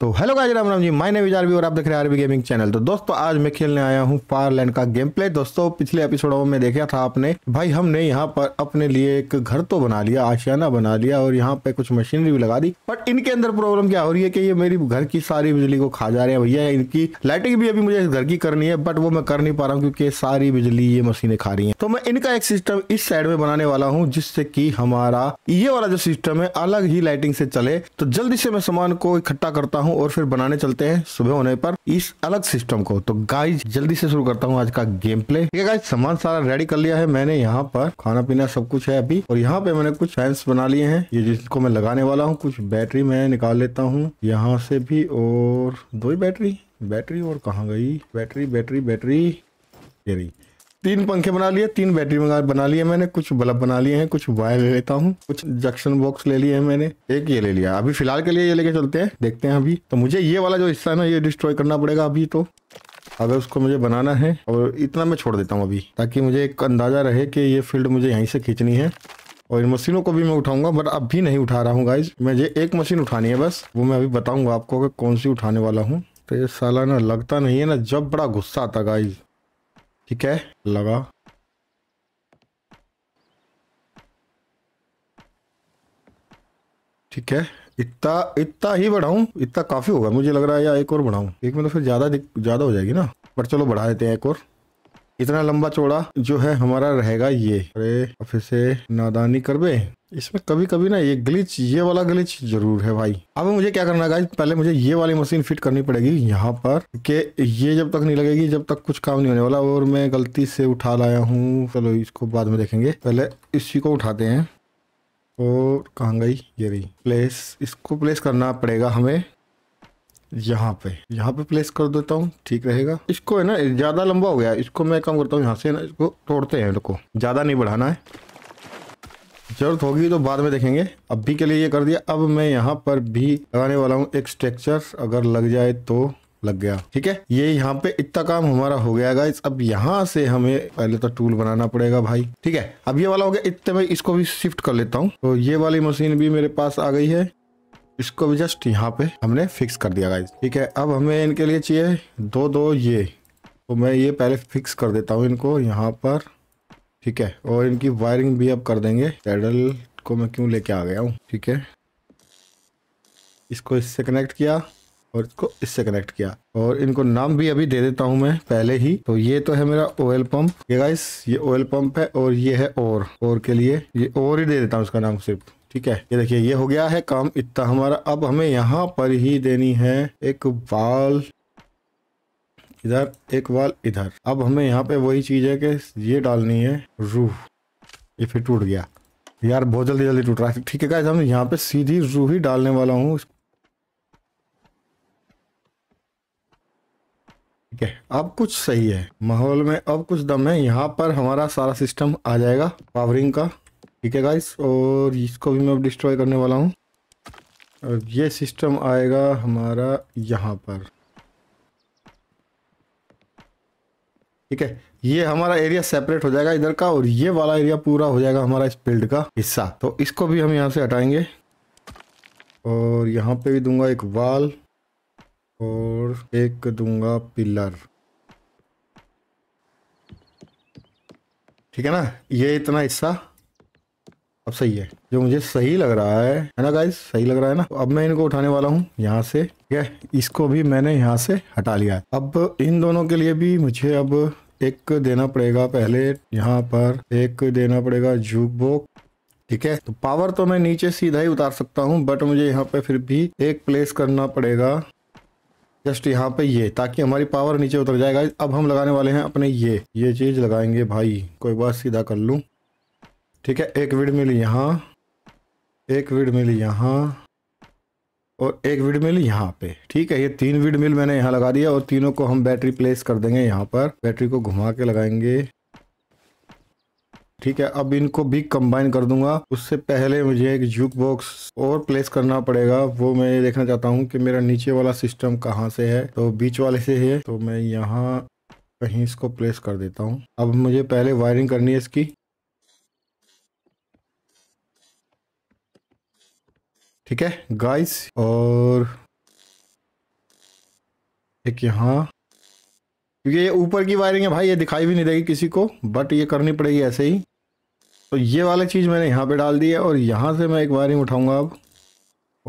तो हेलो गाजी राम राम जी माय नेम आरबी और आप देख रहे हैं आरबी गेमिंग चैनल तो दोस्तों आज मैं खेलने आया हूँ लैंड का गेम प्ले दोस्तों पिछले एपिसोडों में देखा था आपने भाई हमने यहाँ पर अपने लिए एक घर तो बना लिया आशियाना बना लिया और यहाँ पे कुछ मशीनरी भी लगा दी बट इनके अंदर प्रॉब्लम क्या हो रही है कि ये मेरी घर की सारी बिजली को खा जा रहे हैं भैया इनकी लाइटिंग भी अभी मुझे घर की करनी है बट वो मैं कर नहीं पा रहा हूँ क्योंकि सारी बिजली ये मशीनें खा रही है तो मैं इनका एक सिस्टम इस साइड में बनाने वाला हूँ जिससे की हमारा ये वाला जो सिस्टम है अलग ही लाइटिंग से चले तो जल्दी से मैं सामान को इकट्ठा करता हूँ हूँ और फिर बनाने चलते हैं सुबह होने पर इस अलग सिस्टम को तो गाइज जल्दी से शुरू करता हूँ आज का गेम प्ले ठीक है गाइज सामान सारा रेडी कर लिया है मैंने यहाँ पर खाना पीना सब कुछ है अभी और यहाँ पे मैंने कुछ फैंस बना लिए हैं ये जिसको मैं लगाने वाला हूँ कुछ बैटरी मैं निकाल लेता हूँ यहाँ से भी और दो ही बैटरी बैटरी और कहाँ गई बैटरी बैटरी बैटरी ये रही तीन पंखे बना लिए तीन बैटरी बना लिए मैंने कुछ बल्ब बना लिए हैं कुछ वायर ले लेता हूँ कुछ जंक्शन बॉक्स ले लिए हैं मैंने एक ये ले लिया अभी फिलहाल के लिए ये लेके चलते हैं देखते हैं अभी तो मुझे ये वाला जो हिस्सा है ना ये डिस्ट्रॉय करना पड़ेगा अभी तो अगर उसको मुझे बनाना है और इतना मैं छोड़ देता हूँ अभी ताकि मुझे एक अंदाजा रहे कि ये फील्ड मुझे यहीं से खींचनी है और इन मशीनों को भी मैं उठाऊंगा बट अब भी नहीं उठा रहा हूँ गाइज ये एक मशीन उठानी है बस वो मैं अभी बताऊंगा आपको कि कौन सी उठाने वाला हूँ तो ये साला ना लगता नहीं है ना जब बड़ा गुस्सा आता गाइज ठीक है लगा ठीक है इतना इतना ही बढ़ाऊं इतना काफी होगा मुझे लग रहा है या एक और बढ़ाऊं एक में तो फिर ज्यादा ज्यादा हो जाएगी ना पर चलो बढ़ा देते हैं एक और इतना लंबा चौड़ा जो है हमारा रहेगा ये अरे फिर से नादानी कर बे इसमें कभी कभी ना ये ग्लिच ये वाला ग्लिच जरूर है भाई अब मुझे क्या करना है पहले मुझे ये वाली मशीन फिट करनी पड़ेगी यहाँ पर के ये जब तक नहीं लगेगी जब तक कुछ काम नहीं होने वाला और मैं गलती से उठा लाया हूँ चलो इसको बाद में देखेंगे पहले इसी को उठाते हैं और कहाँ गई ये रही प्लेस इसको प्लेस करना पड़ेगा हमें यहाँ पे यहाँ पे प्लेस कर देता हूँ ठीक रहेगा इसको है ना ज़्यादा लंबा हो गया इसको मैं कम करता हूँ यहाँ से ना इसको तोड़ते हैं इनको ज़्यादा नहीं बढ़ाना है जरूरत होगी तो बाद में देखेंगे अभी के लिए ये कर दिया अब मैं यहाँ पर भी लगाने वाला हूँ एक स्ट्रक्चर अगर लग जाए तो लग गया ठीक है ये यहाँ पे इतना काम हमारा हो गया गाइस अब यहाँ से हमें पहले तो टूल बनाना पड़ेगा भाई ठीक है अब ये वाला हो गया इतने में इसको भी शिफ्ट कर लेता हूँ तो ये वाली मशीन भी मेरे पास आ गई है इसको भी जस्ट यहाँ पे हमने फिक्स कर दिया गाइज ठीक है अब हमें इनके लिए चाहिए दो दो ये तो मैं ये पहले फिक्स कर देता हूँ इनको यहाँ पर ठीक है और इनकी वायरिंग भी अब कर देंगे पैडल को मैं क्यों लेके आ गया हूँ ठीक है इसको इससे कनेक्ट किया और इसको इससे कनेक्ट किया और इनको नाम भी अभी दे देता हूँ मैं पहले ही तो ये तो है मेरा ऑयल पंप ये गाइस ये ऑयल पंप है और ये है और और के लिए ये और ही दे देता हूँ उसका नाम सिर्फ ठीक है ये देखिए ये हो गया है काम इतना हमारा अब हमें यहाँ पर ही देनी है एक वाल इधर एक वाल इधर अब हमें यहाँ पे वही चीज है कि ये डालनी है रूह ये फिर टूट गया यार बहुत जल्दी जल्दी टूट रहा है ठीक है हम यहाँ पे सीधी रूह ही डालने वाला हूँ ठीक है अब कुछ सही है माहौल में अब कुछ दम है यहाँ पर हमारा सारा सिस्टम आ जाएगा पावरिंग का ठीक है गाइस और इसको भी मैं अब डिस्ट्रॉय करने वाला हूँ और ये सिस्टम आएगा हमारा यहाँ पर ठीक है ये हमारा एरिया सेपरेट हो जाएगा इधर का और ये वाला एरिया पूरा हो जाएगा हमारा इस बिल्ड का हिस्सा तो इसको भी हम यहाँ से हटाएंगे और यहाँ पे भी दूंगा एक वाल और एक दूंगा पिलर ठीक है ना ये इतना हिस्सा अब सही है जो मुझे सही लग रहा है है ना गाइस सही लग रहा है ना तो अब मैं इनको उठाने वाला हूँ यहाँ से ठीक है इसको भी मैंने यहाँ से हटा लिया है अब इन दोनों के लिए भी मुझे अब एक देना पड़ेगा पहले यहाँ पर एक देना पड़ेगा जूक बॉक्स ठीक है तो पावर तो मैं नीचे सीधा ही उतार सकता हूँ बट मुझे यहाँ पे फिर भी एक प्लेस करना पड़ेगा जस्ट यहाँ पे ये ताकि हमारी पावर नीचे उतर जाएगा अब हम लगाने वाले हैं अपने ये ये चीज लगाएंगे भाई कोई बात सीधा कर लू ठीक है एक विड मिल यहाँ एक विड मिल यहाँ और एक विड मिल यहाँ पे ठीक है ये तीन विड मिल मैंने यहाँ लगा दिया और तीनों को हम बैटरी प्लेस कर देंगे यहाँ पर बैटरी को घुमा के लगाएंगे ठीक है अब इनको भी कंबाइन कर दूंगा उससे पहले मुझे एक जूक बॉक्स और प्लेस करना पड़ेगा वो मैं ये देखना चाहता हूँ कि मेरा नीचे वाला सिस्टम कहाँ से है तो बीच वाले से है तो मैं यहाँ कहीं इसको प्लेस कर देता हूँ अब मुझे पहले वायरिंग करनी है इसकी ठीक है गाइस और एक यहाँ क्योंकि ये ऊपर की वायरिंग है भाई ये दिखाई भी नहीं देगी किसी को बट ये करनी पड़ेगी ऐसे ही तो ये वाला चीज़ मैंने यहाँ पे डाल दी है और यहाँ से मैं एक वायरिंग उठाऊंगा अब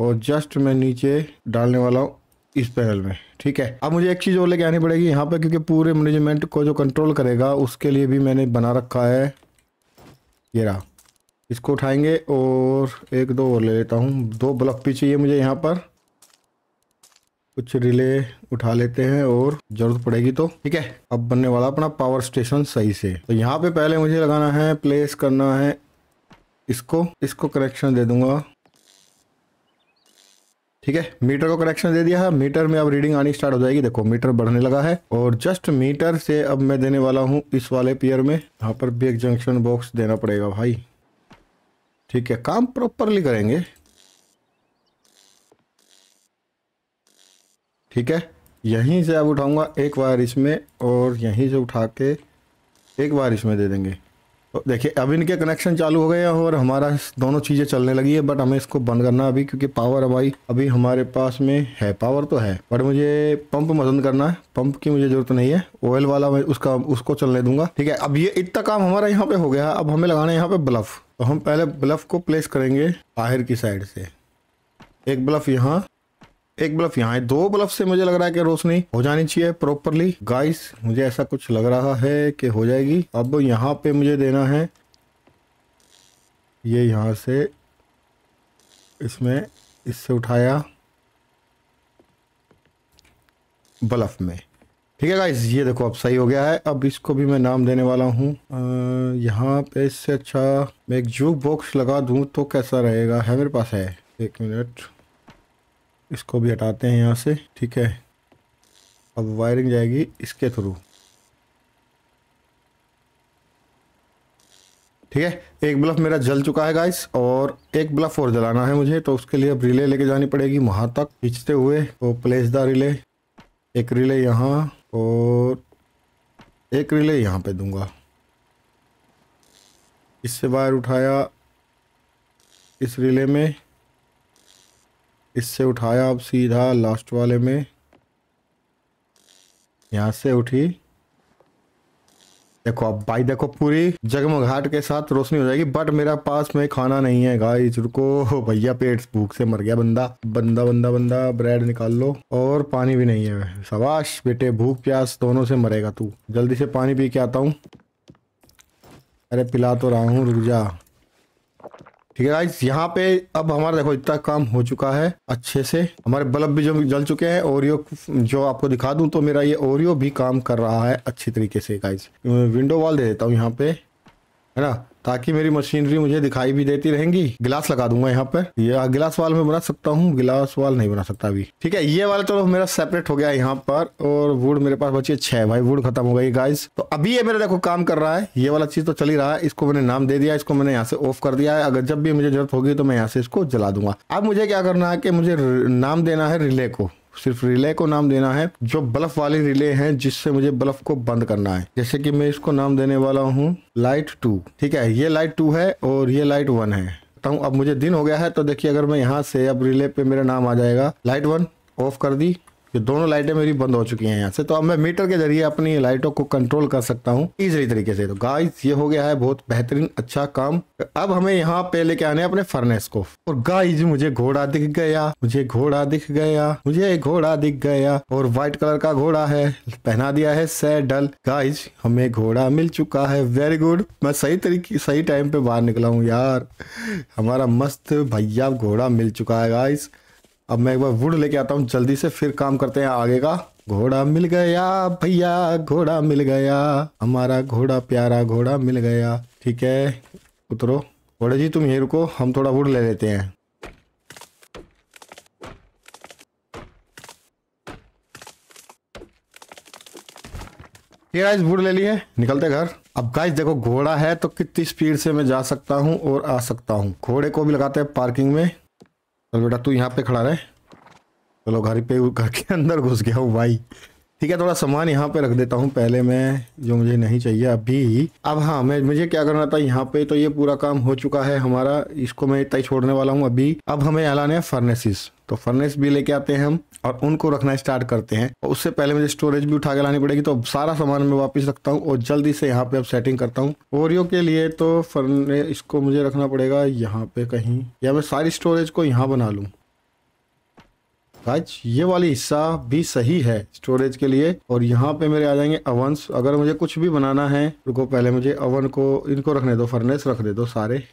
और जस्ट मैं नीचे डालने वाला हूँ इस पैनल में ठीक है अब मुझे एक चीज़ और लेके आनी पड़ेगी यहाँ पे क्योंकि पूरे मैनेजमेंट को जो कंट्रोल करेगा उसके लिए भी मैंने बना रखा है ये रहा इसको उठाएंगे और एक दो और ले लेता हूँ दो ब्लॉक भी चाहिए मुझे यहाँ पर कुछ रिले उठा लेते हैं और जरूरत पड़ेगी तो ठीक है अब बनने वाला अपना पावर स्टेशन सही से तो यहाँ पे पहले मुझे लगाना है प्लेस करना है इसको इसको कनेक्शन दे दूंगा ठीक है मीटर को कनेक्शन दे दिया है मीटर में अब रीडिंग आनी स्टार्ट हो जाएगी देखो मीटर बढ़ने लगा है और जस्ट मीटर से अब मैं देने वाला हूँ इस वाले पियर में यहाँ पर भी एक जंक्शन बॉक्स देना पड़ेगा भाई ठीक है काम प्रॉपरली करेंगे ठीक है यहीं से अब उठाऊंगा एक बार इसमें और यहीं से उठा के एक बार इसमें दे देंगे तो देखिए अब इनके कनेक्शन चालू हो गए और हमारा दोनों चीज़ें चलने लगी है बट हमें इसको बंद करना अभी क्योंकि पावर अभी अभी हमारे पास में है पावर तो है बट मुझे पंप मदद करना है पंप की मुझे ज़रूरत नहीं है ऑयल वाला मैं उसका उसको चलने दूंगा ठीक है अब ये इतना काम हमारा यहाँ पे हो गया अब हमें लगाना है यहाँ पे ब्लफ तो हम पहले ब्लफ को प्लेस करेंगे बाहर की साइड से एक ब्लफ यहाँ एक ब्लफ यहाँ दो ब्लफ से मुझे लग रहा है कि रोशनी हो जानी चाहिए प्रॉपरली गाइस मुझे ऐसा कुछ लग रहा है कि हो जाएगी अब यहाँ पे मुझे देना है ये यहाँ से इसमें इससे उठाया बलफ में ठीक है गाइस ये देखो अब सही हो गया है अब इसको भी मैं नाम देने वाला हूँ यहाँ पे इससे अच्छा मैं एक जूक बॉक्स लगा दूँ तो कैसा रहेगा है मेरे पास है एक मिनट इसको भी हटाते हैं यहाँ से ठीक है अब वायरिंग जाएगी इसके थ्रू ठीक है एक ब्लफ मेरा जल चुका है गाइस और एक ब्लफ और जलाना है मुझे तो उसके लिए अब रिले लेके जानी पड़ेगी वहाँ तक खींचते हुए तो प्लेस द रिले एक रिले यहाँ और एक रिले यहाँ पे दूंगा इससे वायर उठाया इस रिले में इससे उठाया अब सीधा लास्ट वाले में यहाँ से उठी देखो अब भाई देखो पूरी जगमघाट के साथ रोशनी हो जाएगी बट मेरा पास में खाना नहीं है गाइस रुको भैया पेट भूख से मर गया बंदा बंदा बंदा बंदा ब्रेड निकाल लो और पानी भी नहीं है सवाश बेटे भूख प्यास दोनों से मरेगा तू जल्दी से पानी पी के आता हूँ अरे पिला तो रहा हूँ रुक जा ठीक है गाइज यहाँ पे अब हमारा देखो इतना काम हो चुका है अच्छे से हमारे बल्ब भी जो जल चुके हैं ओरियो जो आपको दिखा दूं तो मेरा ये ओरियो भी काम कर रहा है अच्छी तरीके से गाइज विंडो वॉल दे देता हूँ यहाँ पे है ना ताकि मेरी मशीनरी मुझे दिखाई भी देती रहेंगी गिलास लगा दूंगा यहाँ पर ये गिलास वाल में बना सकता हूँ गिलास वाल नहीं बना सकता अभी ठीक है ये वाला चलो तो मेरा सेपरेट हो गया यहाँ पर और वुड मेरे पास बची है छह भाई वुड खत्म हो गई गाइस तो अभी ये मेरा देखो काम कर रहा है ये वाला चीज तो चली रहा है इसको मैंने नाम दे दिया इसको मैंने यहाँ से ऑफ कर दिया है अगर जब भी मुझे जरूरत होगी तो मैं यहाँ से इसको जला दूंगा अब मुझे क्या करना है कि मुझे नाम देना है रिले को सिर्फ रिले को नाम देना है जो बल्फ वाली रिले है जिससे मुझे बल्फ को बंद करना है जैसे कि मैं इसको नाम देने वाला हूँ लाइट टू ठीक है ये लाइट टू है और ये लाइट वन है तो अब मुझे दिन हो गया है तो देखिए अगर मैं यहाँ से अब रिले पे मेरा नाम आ जाएगा लाइट वन ऑफ कर दी ये दोनों लाइटें मेरी बंद हो चुकी हैं यहाँ से तो अब मैं मीटर के जरिए अपनी लाइटों को कंट्रोल कर सकता हूँ इजली तरीके से तो गाइस ये हो गया है बहुत बेहतरीन अच्छा काम अब हमें यहाँ पे लेके आने अपने फर्नेस को और गाइस मुझे घोड़ा दिख गया मुझे घोड़ा दिख गया मुझे घोड़ा दिख गया और व्हाइट कलर का घोड़ा है पहना दिया है सैडल गाइज हमें घोड़ा मिल चुका है वेरी गुड मैं सही तरीके सही टाइम पे बाहर निकला हूँ यार हमारा मस्त भैया घोड़ा मिल चुका है गाइज अब मैं एक बार वुड लेके आता हूँ जल्दी से फिर काम करते हैं आगे का घोड़ा मिल गया भैया घोड़ा मिल गया हमारा घोड़ा प्यारा घोड़ा मिल गया ठीक है उतरो घोड़े जी तुम यहीं रुको हम थोड़ा वुड ले लेते हैं गाइस वुड ले लिए निकलते घर अब गाइस देखो घोड़ा है तो कितनी स्पीड से मैं जा सकता हूँ और आ सकता हूँ घोड़े को भी लगाते हैं पार्किंग में चल बेटा तू यहाँ पे खड़ा रहे चलो घर पे घर के अंदर घुस गया हूँ भाई ठीक है थोड़ा सामान यहाँ पे रख देता हूँ पहले मैं जो मुझे नहीं चाहिए अभी अब हाँ मैं मुझे क्या करना था यहाँ पे तो ये पूरा काम हो चुका है हमारा इसको मैं तय छोड़ने वाला हूँ अभी अब हमें यहाँ लाना है फर्नेसिस तो फर्नेस भी लेके आते हैं हम और उनको रखना स्टार्ट करते हैं और उससे पहले मुझे स्टोरेज भी उठा के लानी पड़ेगी तो अब सारा सामान मैं वापस रखता हूँ और जल्दी से यहाँ पे अब सेटिंग करता हूँ ओरियो के लिए तो फर्ने इसको मुझे रखना पड़ेगा यहाँ पे कहीं या मैं सारी स्टोरेज को यहाँ बना लूँ राइट ये वाली हिस्सा भी सही है स्टोरेज के लिए और यहाँ पे मेरे आ जाएंगे अवंस अगर मुझे कुछ भी बनाना है रुको पहले मुझे अवन को इनको रखने दो फर्नेस रख दे दो सारे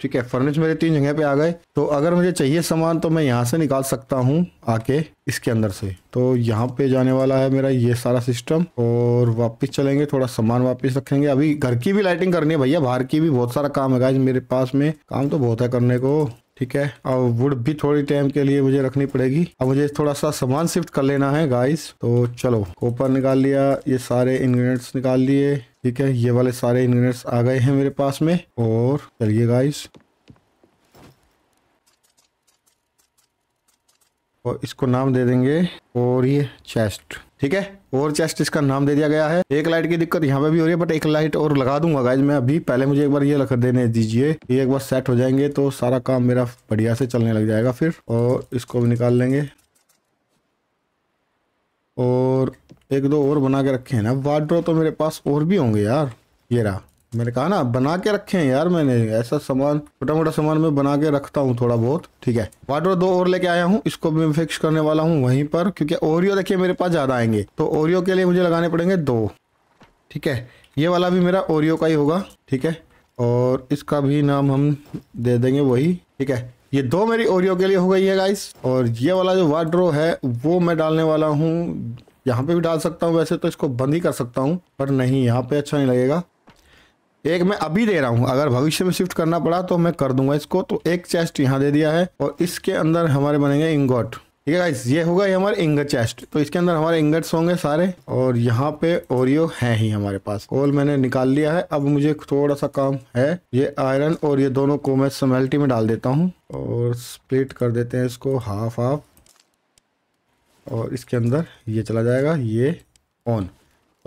ठीक है फर्नेस मेरे तीन जगह पे आ गए तो अगर मुझे चाहिए सामान तो मैं यहाँ से निकाल सकता हूँ आके इसके अंदर से तो यहाँ पे जाने वाला है मेरा ये सारा सिस्टम और वापस चलेंगे थोड़ा सामान वापस रखेंगे अभी घर की भी लाइटिंग करनी है भैया बाहर की भी बहुत सारा काम है मेरे पास में काम तो बहुत है करने को ठीक है और वुड भी थोड़ी टाइम के लिए मुझे रखनी पड़ेगी अब मुझे थोड़ा सा सामान शिफ्ट कर लेना है गाइस तो चलो कोपर निकाल लिया ये सारे इंग्रेडिएंट्स निकाल लिए ठीक है ये वाले सारे इंग्रेडिएंट्स आ गए हैं मेरे पास में और चलिए गाइस और इसको नाम दे देंगे और ये चेस्ट ठीक है और चेस्ट इसका नाम दे दिया गया है एक लाइट की दिक्कत यहाँ पे भी हो रही है बट एक लाइट और लगा दूंगा गाइज मैं अभी पहले मुझे एक बार ये लख देने दीजिए ये एक बार सेट हो जाएंगे तो सारा काम मेरा बढ़िया से चलने लग जाएगा फिर और इसको भी निकाल लेंगे और एक दो और बना के रखे हैं ना वार्ड्रो तो मेरे पास और भी होंगे यार ये रहा मैंने कहा ना बना के रखे हैं यार मैंने ऐसा सामान छोटा मोटा सामान मैं बना के रखता हूँ थोड़ा बहुत ठीक है वाटर दो और लेके आया हूँ इसको भी मैं फिक्स करने वाला हूँ वहीं पर क्योंकि ओरियो देखिए मेरे पास ज़्यादा आएंगे तो ओरियो के लिए मुझे लगाने पड़ेंगे दो ठीक है ये वाला भी मेरा ओरियो का ही होगा ठीक है और इसका भी नाम हम दे देंगे वही ठीक है ये दो मेरी ओरियो के लिए हो गई है गाइस और ये वाला जो वाड्रो है वो मैं डालने वाला हूँ यहाँ पे भी डाल सकता हूँ वैसे तो इसको बंद ही कर सकता हूँ पर नहीं यहाँ पे अच्छा नहीं लगेगा एक मैं अभी दे रहा हूँ अगर भविष्य में शिफ्ट करना पड़ा तो मैं कर दूंगा इसको तो एक चेस्ट यहाँ दे दिया है और इसके अंदर हमारे बनेंगे इंगोट ठीक है गाइस ये होगा ये हमारे इंगट चेस्ट तो इसके अंदर हमारे इंगट्स होंगे सारे और यहाँ पे ओरियो है ही हमारे पास कोल मैंने निकाल लिया है अब मुझे थोड़ा सा काम है ये आयरन और ये दोनों को मैं समेल्टी में डाल देता हूँ और स्प्लिट कर देते हैं इसको हाफ हाफ और इसके अंदर ये चला जाएगा ये ऑन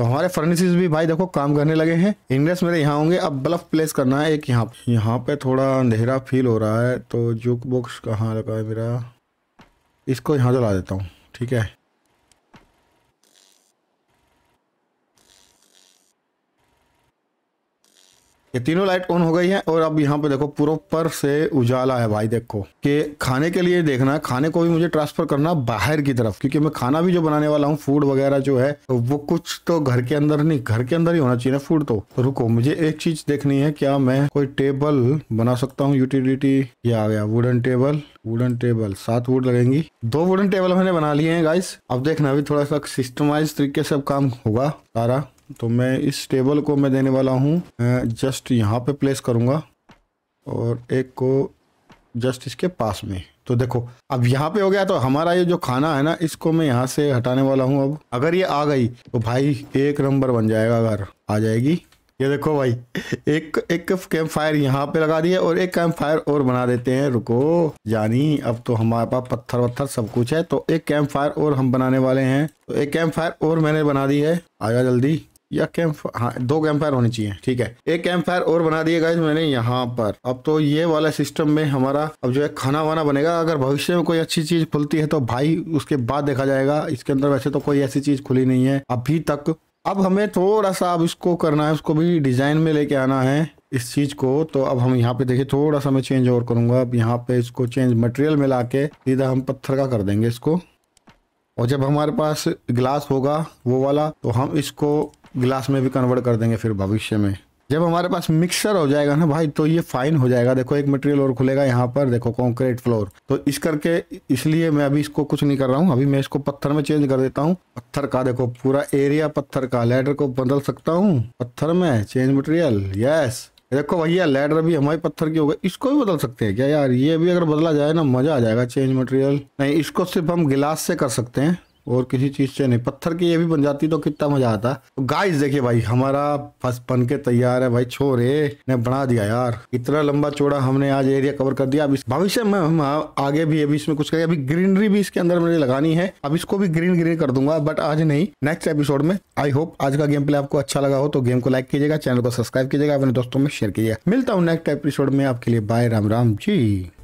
तो हमारे फर्नीस भी भाई देखो काम करने लगे हैं इंग्रेस मेरे यहाँ होंगे अब बल्फ प्लेस करना है एक यहाँ यहाँ पे थोड़ा अंधेरा फील हो रहा है तो जुक बुक्स कहाँ लगा है मेरा इसको यहाँ जला देता हूँ ठीक है ये तीनों लाइट ऑन हो गई है और अब यहाँ पे देखो प्रोपर से उजाला है भाई देखो कि खाने के लिए देखना खाने को भी मुझे ट्रांसफर करना बाहर की तरफ क्योंकि मैं खाना भी जो बनाने वाला हूँ फूड वगैरह जो है तो वो कुछ तो घर के अंदर नहीं घर के अंदर ही होना चाहिए ना फूड तो, तो रुको मुझे एक चीज देखनी है क्या मैं कोई टेबल बना सकता हूँ यूटिलिटी ये आ गया वुडन टेबल वुडन टेबल सात वुड लगेंगी दो वुडन टेबल मैंने बना लिए हैं गाइस अब देखना अभी थोड़ा सा सिस्टमाइज तरीके से अब काम होगा सारा तो मैं इस टेबल को मैं देने वाला हूँ जस्ट यहाँ पे प्लेस करूँगा और एक को जस्ट इसके पास में तो देखो अब यहाँ पे हो गया तो हमारा ये जो खाना है ना इसको मैं यहाँ से हटाने वाला हूँ अब अगर ये आ गई तो भाई एक नंबर बन जाएगा घर आ जाएगी ये देखो भाई एक एक कैंप फायर यहाँ पे लगा दिया और एक कैंप फायर और बना देते हैं रुको जानी अब तो हमारे पास पत्थर वत्थर सब कुछ है तो एक कैंप फायर और हम बनाने वाले हैं तो एक कैंप फायर और मैंने बना दी है आया जल्दी या कैंप हाँ दो कैंप फायर होने चाहिए ठीक है एक कैंप फायर और बना दिए गाइज मैंने यहाँ पर अब तो ये वाला सिस्टम में हमारा अब जो है खाना वाना बनेगा अगर भविष्य में कोई अच्छी चीज खुलती है तो भाई उसके बाद देखा जाएगा इसके अंदर वैसे तो कोई ऐसी चीज खुली नहीं है अभी तक अब हमें थोड़ा सा अब इसको करना है उसको भी डिजाइन में लेके आना है इस चीज को तो अब हम यहाँ पे देखिए थोड़ा सा मैं चेंज और करूंगा अब यहाँ पे इसको चेंज मटेरियल में ला सीधा हम पत्थर का कर देंगे इसको और जब हमारे पास ग्लास होगा वो वाला तो हम इसको गिलास में भी कन्वर्ट कर देंगे फिर भविष्य में जब हमारे पास मिक्सर हो जाएगा ना भाई तो ये फाइन हो जाएगा देखो एक मटेरियल और खुलेगा यहाँ पर देखो कॉन्क्रीट फ्लोर तो इस करके इसलिए मैं अभी इसको कुछ नहीं कर रहा हूँ अभी मैं इसको पत्थर में चेंज कर देता हूँ पत्थर का देखो पूरा एरिया पत्थर का लेडर को बदल सकता हूँ पत्थर में चेंज मटेरियल यस देखो भैया लेडर भी हमारे पत्थर की होगा इसको भी बदल सकते हैं क्या यार ये भी अगर बदला जाए ना मजा आ जाएगा चेंज मटेरियल नहीं इसको सिर्फ हम गिलास से कर सकते हैं और किसी चीज़ से नहीं पत्थर की ये भी बन जाती तो कितना मजा आता तो गाइस देखिए भाई हमारा बस बन के तैयार है भाई छोरे ने बना दिया यार इतना लंबा चौड़ा हमने आज एरिया कवर कर दिया अब इस भविष्य में हम आगे भी अभी इसमें कुछ करें अभी ग्रीनरी भी इसके अंदर मुझे लगानी है अब इसको भी ग्रीन ग्रीन कर दूंगा बट आज नहीं नेक्स्ट एपिसोड में आई होप आज का गेम प्ले आपको अच्छा लगा हो तो गेम को लाइक कीजिएगा चैनल को सब्सक्राइब कीजिएगा अपने दोस्तों में शेयर कीजिएगा मिलता हूँ नेक्स्ट एपिसोड में आपके लिए बाय राम राम जी